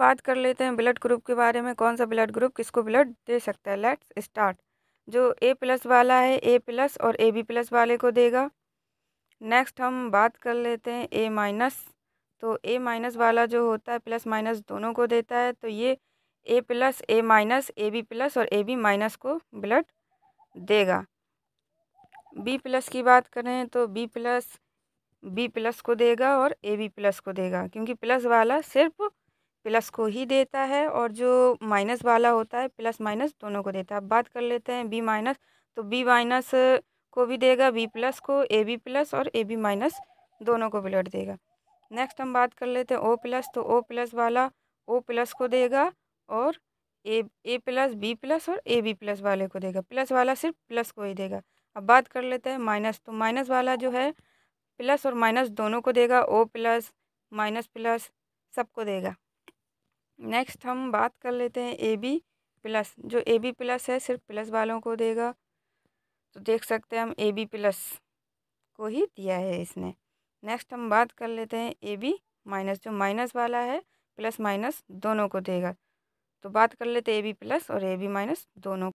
बात कर लेते हैं ब्लड ग्रुप के बारे में कौन सा ब्लड ग्रुप किसको ब्लड दे सकता है लेट्स स्टार्ट जो ए प्लस वाला है ए प्लस और ए बी प्लस वाले को देगा नेक्स्ट हम बात कर लेते हैं ए माइनस तो ए माइनस वाला जो होता है प्लस माइनस दोनों को देता है तो ये A plus A minus A B plus और ए बी माइनस को ब्लड देगा बी प्लस की बात करें तो बी प्लस बी प्लस को देगा और ए बी प्लस को देगा क्योंकि प्लस वाला सिर्फ प्लस को ही देता है और जो माइनस वाला होता है प्लस माइनस दोनों को देता है अब बात कर लेते हैं बी माइनस तो बी माइनस को भी देगा बी प्लस को ए बी प्लस और ए बी माइनस दोनों को लौट देगा नेक्स्ट हम बात कर लेते हैं ओ प्लस तो ओ प्लस वाला ओ प्लस को देगा और A A plus B plus और ए बी प्लस वाले को देगा प्लस वाला सिर्फ प्लस को ही देगा अब बात कर लेते हैं माइनस तो माइनस वाला जो है प्लस और माइनस दोनों को देगा ओ प्लस माइनस प्लस सबको देगा नेक्स्ट हम बात कर लेते हैं ए बी प्लस जो ए बी प्लस है सिर्फ प्लस वालों को देगा तो देख सकते हैं हम ए बी प्लस को ही दिया है इसने नेक्स्ट हम बात कर लेते हैं ए बी माइनस जो माइनस वाला है प्लस माइनस दोनों को देगा तो बात कर लेते हैं ए बी प्लस और ए बी माइनस दोनों